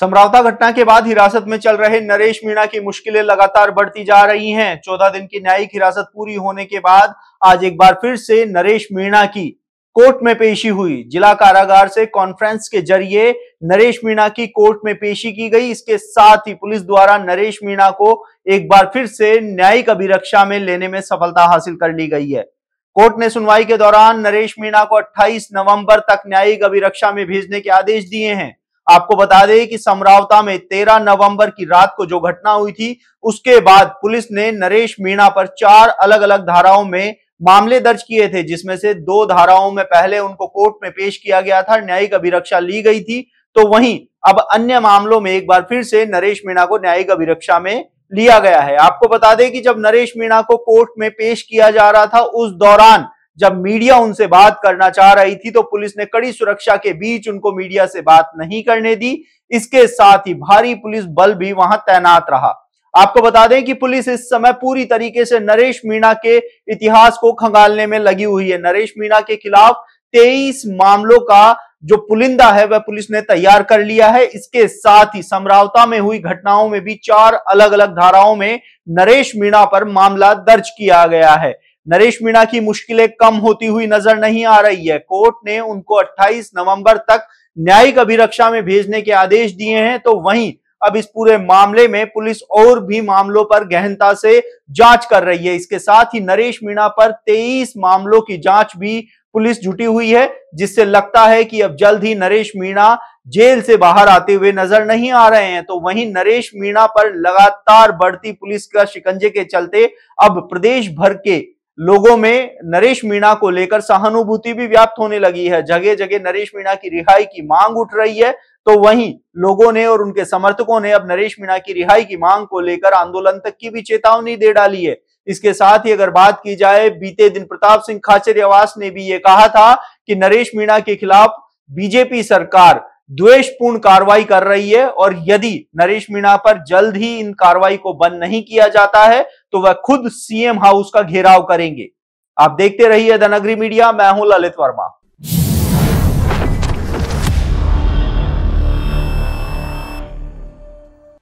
समरावता घटना के बाद हिरासत में चल रहे नरेश मीणा की मुश्किलें लगातार बढ़ती जा रही हैं। चौदह दिन की न्यायिक हिरासत पूरी होने के बाद आज एक बार फिर से नरेश मीणा की कोर्ट में पेशी हुई जिला कारागार से कॉन्फ्रेंस के जरिए नरेश मीणा की कोर्ट में पेशी की गई इसके साथ ही पुलिस द्वारा नरेश मीणा को एक बार फिर से न्यायिक अभिरक्षा में लेने में सफलता हासिल कर ली गई है कोर्ट ने सुनवाई के दौरान नरेश मीणा को 28 नवंबर तक न्यायिक अभिरक्षा में भेजने के आदेश दिए हैं आपको बता दें कि समरावता में 13 नवंबर की रात को जो घटना हुई थी उसके बाद पुलिस ने नरेश मीणा पर चार अलग अलग धाराओं में मामले दर्ज किए थे जिसमें से दो धाराओं में पहले उनको कोर्ट में पेश किया गया था न्यायिक अभिरक्षा ली गई थी तो वहीं अब अन्य मामलों में एक बार फिर से नरेश मीणा को न्यायिक अभिरक्षा में लिया गया है आपको बता दें कि जब नरेश मीणा को कोर्ट में पेश किया जा रहा था उस दौरान जब मीडिया उनसे बात करना चाह रही थी तो पुलिस ने कड़ी सुरक्षा के बीच उनको मीडिया से बात नहीं करने दी इसके साथ ही भारी पुलिस बल भी वहां तैनात रहा आपको बता दें कि पुलिस इस समय पूरी तरीके से नरेश मीणा के इतिहास को खंगालने में लगी हुई है नरेश मीणा के खिलाफ तेईस मामलों का जो पुलिंदा है वह पुलिस ने तैयार कर लिया है इसके साथ ही समरावता में हुई घटनाओं में भी चार अलग अलग धाराओं में नरेश मीणा पर मामला दर्ज किया गया है नरेश मीणा की मुश्किलें कम होती हुई नजर नहीं आ रही है कोर्ट ने उनको 28 नवंबर तक न्यायिक अभिरक्षा में भेजने के आदेश दिए हैं तो वहीं अब इस पूरे मामले में पुलिस और भी मामलों पर गहनता से जांच कर रही है इसके साथ ही नरेश मीणा पर 23 मामलों की जांच भी पुलिस जुटी हुई है जिससे लगता है कि अब जल्द ही नरेश मीणा जेल से बाहर आते हुए नजर नहीं आ रहे हैं तो वहीं नरेश मीणा पर लगातार बढ़ती पुलिस का शिकंजे के चलते अब प्रदेश भर के लोगों में नरेश मीणा को लेकर सहानुभूति भी व्याप्त होने लगी है जगह जगह नरेश मीणा की रिहाई की मांग उठ रही है तो वहीं लोगों ने और उनके समर्थकों ने अब नरेश मीणा की रिहाई की मांग को लेकर आंदोलन तक की भी चेतावनी दे डाली है इसके साथ ही अगर बात की जाए बीते दिन प्रताप सिंह खाचरियावास ने भी ये कहा था कि नरेश मीणा के खिलाफ बीजेपी सरकार द्वेषपूर्ण कार्रवाई कर रही है और यदि नरेश मीणा पर जल्द ही इन कार्रवाई को बंद नहीं किया जाता है तो वह खुद सीएम हाउस का घेराव करेंगे आप देखते रहिए धनगरी मीडिया मैं हूं ललित वर्मा